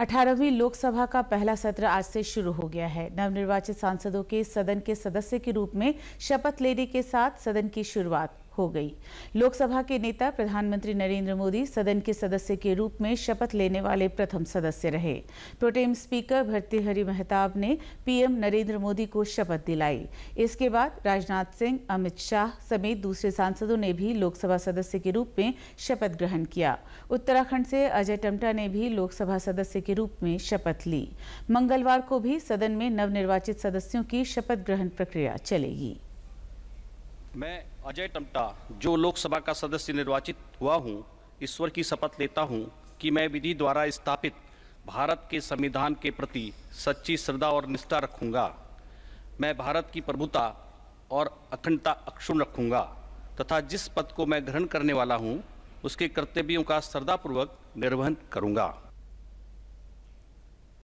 अठारहवीं लोकसभा का पहला सत्र आज से शुरू हो गया है नवनिर्वाचित सांसदों के सदन के सदस्य के रूप में शपथ लेने के साथ सदन की शुरुआत हो गई लोकसभा के नेता प्रधानमंत्री नरेंद्र मोदी सदन के सदस्य के रूप में शपथ लेने वाले प्रथम सदस्य रहे प्रोटेम स्पीकर भर्तृहरि मेहताब ने पीएम नरेंद्र मोदी को शपथ दिलाई इसके बाद राजनाथ सिंह अमित शाह समेत दूसरे सांसदों ने भी लोकसभा सदस्य के रूप में शपथ ग्रहण किया उत्तराखंड से अजय टमटा ने भी लोकसभा सदस्य के रूप में शपथ ली मंगलवार को भी सदन में नवनिर्वाचित सदस्यों की शपथ ग्रहण प्रक्रिया चलेगी मैं अजय टमटा जो लोकसभा का सदस्य निर्वाचित हुआ हूँ ईश्वर की शपथ लेता हूँ कि मैं विधि द्वारा स्थापित भारत के संविधान के प्रति सच्ची श्रद्धा और निष्ठा रखूँगा मैं भारत की प्रभुता और अखंडता अक्षुण रखूँगा तथा जिस पद को मैं ग्रहण करने वाला हूँ उसके कर्तव्यों का श्रद्धापूर्वक निर्वहन करूँगा